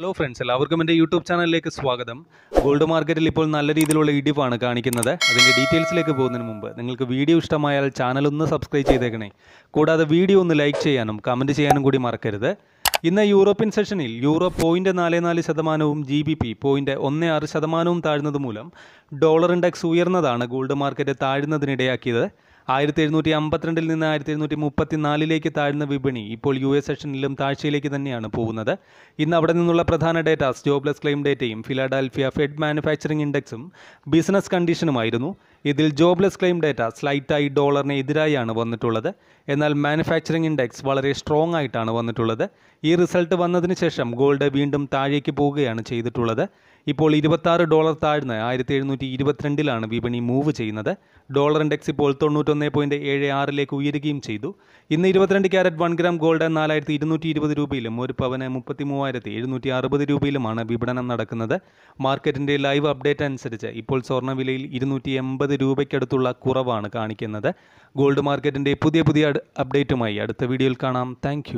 hello friends എല്ലാവർക്കും എൻ്റെ YouTube ചാനലിലേക്ക് സ്വാഗതം ഗോൾഡ് മാർക്കറ്റിൽ ഇപ്പോൾ നല്ല രീതിയിലുള്ള ഇടിവാണ് കാണിക്കുന്നത് അതിൻ്റെ ഡീറ്റെയിൽസിലേക്ക് പോകുന്നതിന് മുമ്പ് നിങ്ങൾക്ക് വീഡിയോ ഇഷ്ടമായാൽ ചാനൽ ഒന്ന് സബ്സ്ക്രൈബ് ചെയ്തേക്കണേ കൂടാതെ വീഡിയോ ഒന്ന് ലൈക്ക് ചെയ്യാനും കമൻറ്റ് ചെയ്യാനും കൂടി മറക്കരുത് ഇന്ന് യൂറോപ്യൻ സെഷനിൽ യൂറോ പോയിൻറ്റ് നാല് നാല് ശതമാനവും ജി ബി പി പോയിൻറ്റ് ഒന്ന് ആറ് ശതമാനവും താഴ്ന്നത് മൂലം ഡോളർ ഇൻഡെക്സ് ഉയർന്നതാണ് ഗോൾഡ് മാർക്കറ്റ് താഴ്ന്നതിനിടയാക്കിയത് ആയിരത്തി എഴുന്നൂറ്റി അമ്പത്തിരണ്ടിൽ നിന്ന് ആയിരത്തി എഴുന്നൂറ്റി മുപ്പത്തിനാലിലേക്ക് താഴ്ന്ന വിപണി ഇപ്പോൾ യു എസ് സെഷനിലും താഴ്ചയിലേക്ക് തന്നെയാണ് പോകുന്നത് ഇന്ന് അവിടെ നിന്നുള്ള പ്രധാന ഡേറ്റാസ് ജോബ്ലെസ് ക്ലെയിം ഡേറ്റയും ഫിലാഡൽഫിയ ഫെഡ് മാനുഫാക്ചറിംഗ് ഇൻഡെക്സും ബിസിനസ് കണ്ടീഷനുമായിരുന്നു ഇതിൽ ജോബ്ലെസ് ക്ലെയിം ഡേറ്റ സ്ലൈറ്റായി ഡോളറിന് എതിരായാണ് വന്നിട്ടുള്ളത് എന്നാൽ മാനുഫാക്ചറിംഗ് ഇൻഡെക്സ് വളരെ സ്ട്രോങ് ആയിട്ടാണ് വന്നിട്ടുള്ളത് ഈ റിസൾട്ട് വന്നതിന് ശേഷം ഗോൾഡ് വീണ്ടും താഴേക്ക് പോവുകയാണ് ചെയ്തിട്ടുള്ളത് ഇപ്പോൾ ഇരുപത്താറ് ഡോളർ താഴ്ന്ന് ആയിരത്തി എഴുന്നൂറ്റി ഇരുപത്തിരണ്ടിലാണ് വിപണി മൂവ് ചെയ്യുന്നത് ഡോളർ ഇൻഡെക്സ് ഇപ്പോൾ തൊണ്ണൂറ്റൊന്ന് പോയിന്റ് ഏഴ് ആറിലേക്ക് ഉയരുകയും ചെയ്തു ഇന്ന് ഇരുപത്തിരണ്ട് ക്യാരറ്റ് വൺ ഗ്രാം ഗോൾഡ് നാലായിരത്തി ഇരുന്നൂറ്റി ഇരുപത് രൂപയിലും ഒരു പവന് മുപ്പത്തി മൂവായിരത്തി എഴുന്നൂറ്റി അറുപത് രൂപയിലുമാണ് വിപണനം നടക്കുന്നത് മാർക്കറ്റിൻ്റെ ലൈവ് അപ്ഡേറ്റ് അനുസരിച്ച് ഇപ്പോൾ സ്വർണ്ണവിലയിൽ ഇരുന്നൂറ്റി എൺപത് രൂപയ്ക്കടുത്തുള്ള കുറവാണ് കാണിക്കുന്നത് ഗോൾഡ് മാർക്കറ്റിൻ്റെ പുതിയ പുതിയ അപ്ഡേറ്റുമായി അടുത്ത വീഡിയോയിൽ കാണാം താങ്ക്